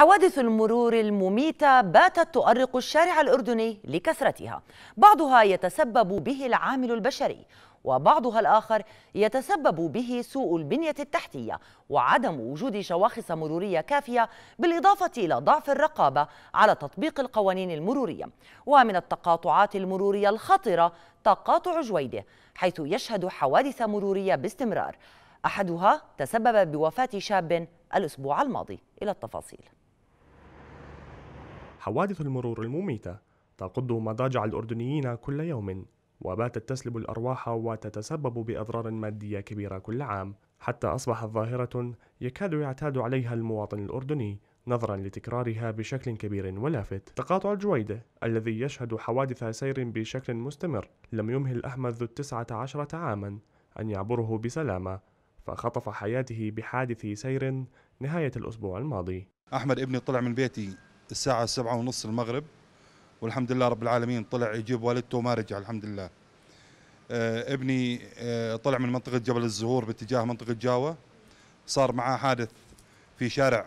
حوادث المرور المميتة باتت تؤرق الشارع الأردني لكثرتها بعضها يتسبب به العامل البشري وبعضها الآخر يتسبب به سوء البنية التحتية وعدم وجود شواخص مرورية كافية بالإضافة إلى ضعف الرقابة على تطبيق القوانين المرورية ومن التقاطعات المرورية الخطرة تقاطع جويدة حيث يشهد حوادث مرورية باستمرار أحدها تسبب بوفاة شاب الأسبوع الماضي إلى التفاصيل حوادث المرور المميتة تقض مضاجع الأردنيين كل يوم وباتت تسلب الأرواح وتتسبب بأضرار مادية كبيرة كل عام حتى أصبحت ظاهرة يكاد يعتاد عليها المواطن الأردني نظرا لتكرارها بشكل كبير ولافت تقاطع الجويدة الذي يشهد حوادث سير بشكل مستمر لم يمهل أحمد ذو التسعة عشرة عاما أن يعبره بسلامة فخطف حياته بحادث سير نهاية الأسبوع الماضي أحمد ابني طلع من بيتي الساعة السبعة ونص المغرب والحمد لله رب العالمين طلع يجيب والدته وما رجع الحمد لله آه، ابني آه، طلع من منطقة جبل الزهور باتجاه منطقة جاوة صار معاه حادث في شارع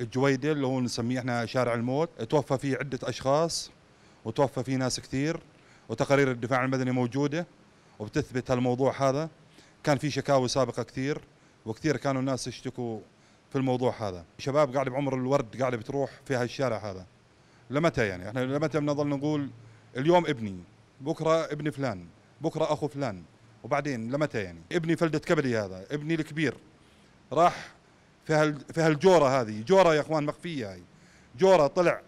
الجويدة اللي هو نسميه احنا شارع الموت توفى فيه عدة أشخاص وتوفى فيه ناس كثير وتقارير الدفاع المدني موجودة وبتثبت هالموضوع هذا كان في شكاوي سابقة كثير وكثير كانوا الناس يشتكوا في الموضوع هذا شباب قاعد بعمر الورد قاعد بتروح في هالشارع هذا لمتى يعني احنا لمتى بنظل نقول اليوم ابني بكره ابن فلان بكره اخو فلان وبعدين لمتى يعني ابني فلدة كبدي هذا ابني الكبير راح في هال في هالجوره هذه جوره يا اخوان مخفيه هاي جوره طلع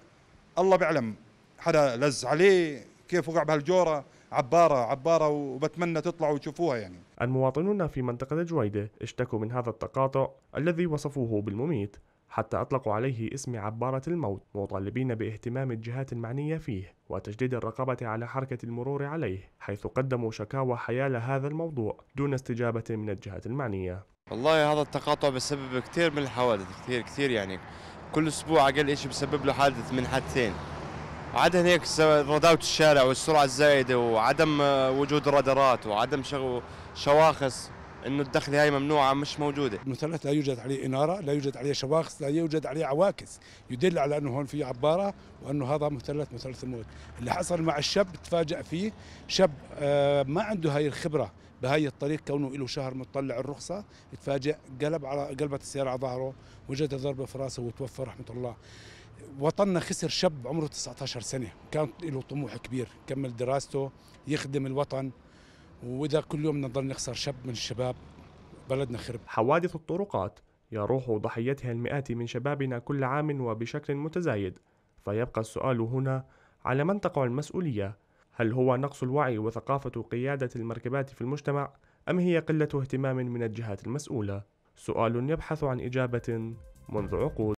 الله بيعلم حدا لز عليه كيف وقع بهالجوره عباره عباره وبتمنى تطلعوا وتشوفوها يعني. المواطنون في منطقه جويده اشتكوا من هذا التقاطع الذي وصفوه بالمميت حتى أطلقوا عليه اسم عبارة الموت مطالبين باهتمام الجهات المعنية فيه وتجديد الرقابة على حركة المرور عليه حيث قدموا شكاوى حيال هذا الموضوع دون استجابة من الجهات المعنية والله هذا التقاطع بسبب كثير من الحوادث كثير كثير يعني كل أسبوع أقل شيء بسبب له حادث من حادثين عدم هيك رداوة الشارع والسرعه الزايده وعدم وجود رادارات وعدم شواخص انه الدخله هاي ممنوعه مش موجوده المثلث لا يوجد عليه اناره لا يوجد عليه شواخص لا يوجد عليه عواكس يدل على انه هون في عباره وانه هذا مثلث مثلث الموت اللي حصل مع الشاب تفاجئ فيه شاب آه، ما عنده هاي الخبره بهاي الطريق كونه له شهر مطلع الرخصة تفاجئ قلب على قلبت السيارة على ظهره وجد ضربة في راسه وتوفى رحمة الله وطننا خسر شاب عمره 19 سنة كان له طموح كبير كمل دراسته يخدم الوطن واذا كل يوم نضل نخسر شاب من الشباب بلدنا خرب حوادث الطرقات يروح ضحيتها المئات من شبابنا كل عام وبشكل متزايد فيبقى السؤال هنا على من تقع المسؤوليه هل هو نقص الوعي وثقافه قياده المركبات في المجتمع ام هي قله اهتمام من الجهات المسؤوله سؤال يبحث عن اجابه منذ عقود